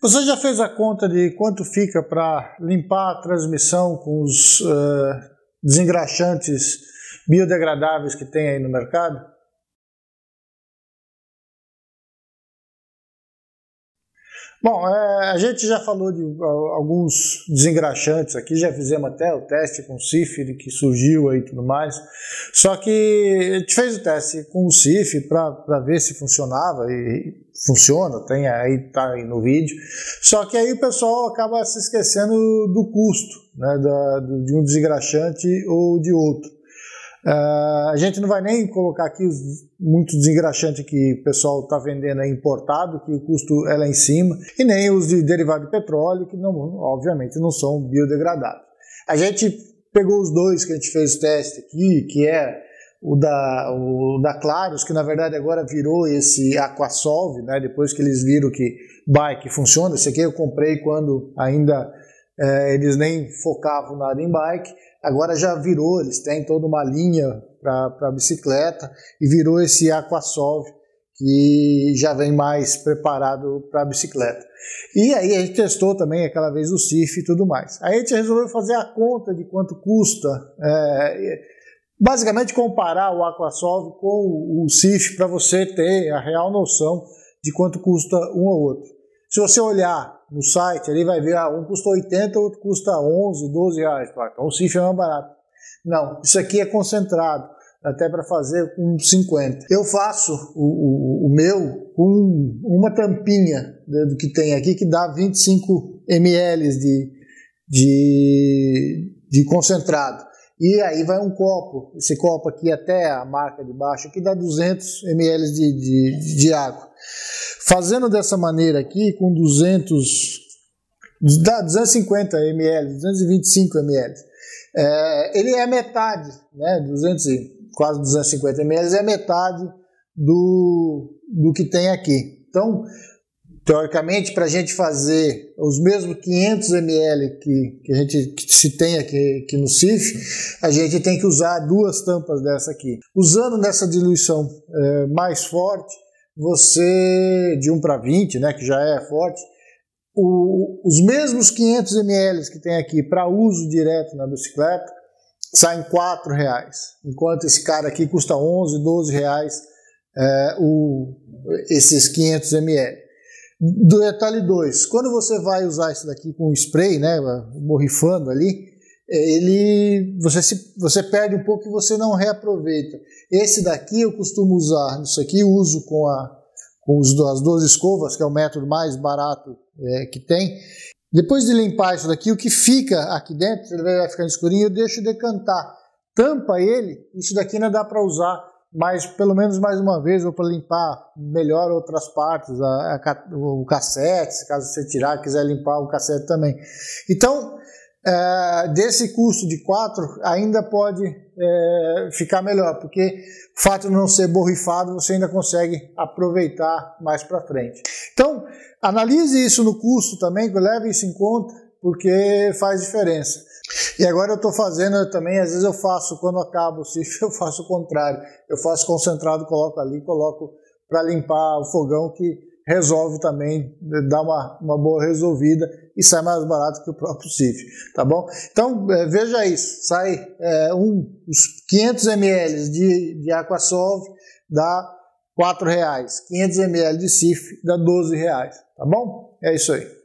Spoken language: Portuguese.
Você já fez a conta de quanto fica para limpar a transmissão com os uh, desengraxantes biodegradáveis que tem aí no mercado? Bom, é, a gente já falou de alguns desengraxantes aqui, já fizemos até o teste com o CIF que surgiu aí e tudo mais. Só que a gente fez o teste com o CIF para ver se funcionava e funciona, tem aí, tá aí no vídeo. Só que aí o pessoal acaba se esquecendo do custo, né, da, de um desengraxante ou de outro. Uh, a gente não vai nem colocar aqui os, muito desengraxante que o pessoal está vendendo é importado, que o custo é lá em cima, e nem os de derivado de petróleo, que não, obviamente não são biodegradáveis. A gente pegou os dois que a gente fez o teste aqui, que é o da, o da Claros, que na verdade agora virou esse Aquasolve, né? depois que eles viram que bike funciona. Esse aqui eu comprei quando ainda é, eles nem focavam nada em bike. Agora já virou, eles têm toda uma linha para bicicleta e virou esse Aquasolve que já vem mais preparado para bicicleta. E aí a gente testou também aquela vez o CIF e tudo mais. Aí a gente resolveu fazer a conta de quanto custa. É, basicamente comparar o aquasol com o CIF para você ter a real noção de quanto custa um ou outro. Se você olhar no site, ele vai ver, ah, um custa 80, outro custa 11, 12 reais. Então o CIF é mais barato. Não, isso aqui é concentrado, até para fazer com um 50. Eu faço o, o, o meu com uma tampinha do que tem aqui, que dá 25 ml de, de, de concentrado. E aí vai um copo, esse copo aqui até a marca de baixo, que dá 200 ml de, de, de água. Fazendo dessa maneira aqui, com 200, dá 250 ml, 225 ml, é, ele é metade, né, 200 quase 250 ml, é metade do, do que tem aqui. Então, Teoricamente, para a gente fazer os mesmos 500 ml que, que a gente que se tem aqui, aqui no CIF, a gente tem que usar duas tampas dessa aqui. Usando nessa diluição é, mais forte, você, de 1 para 20, né, que já é forte, o, os mesmos 500 ml que tem aqui para uso direto na bicicleta, saem R$ reais, enquanto esse cara aqui custa 11, 12 reais é, o, esses 500 ml. Detalhe 2, quando você vai usar isso daqui com spray, né, borrifando ali, é, ele você, se, você perde um pouco e você não reaproveita. Esse daqui eu costumo usar, isso aqui eu uso com, a, com os, as duas escovas, que é o método mais barato é, que tem. Depois de limpar isso daqui, o que fica aqui dentro, ele vai ficar escurinho, eu deixo decantar. Tampa ele, isso daqui ainda dá para usar mas pelo menos mais uma vez, ou para limpar melhor outras partes, a, a, o cassete, se caso você tirar, quiser limpar o cassete também. Então, é, desse custo de 4 ainda pode é, ficar melhor, porque o fato de não ser borrifado você ainda consegue aproveitar mais para frente. Então, analise isso no custo também, leve isso em conta porque faz diferença. E agora eu estou fazendo eu também, às vezes eu faço, quando acabo o SIF, eu faço o contrário. Eu faço concentrado, coloco ali, coloco para limpar o fogão, que resolve também, né, dá uma, uma boa resolvida e sai mais barato que o próprio SIF, tá bom? Então, é, veja isso, sai é, um, uns 500 ml de, de Aquasolve dá R$ reais, 500 ml de SIF dá R$ reais, tá bom? É isso aí.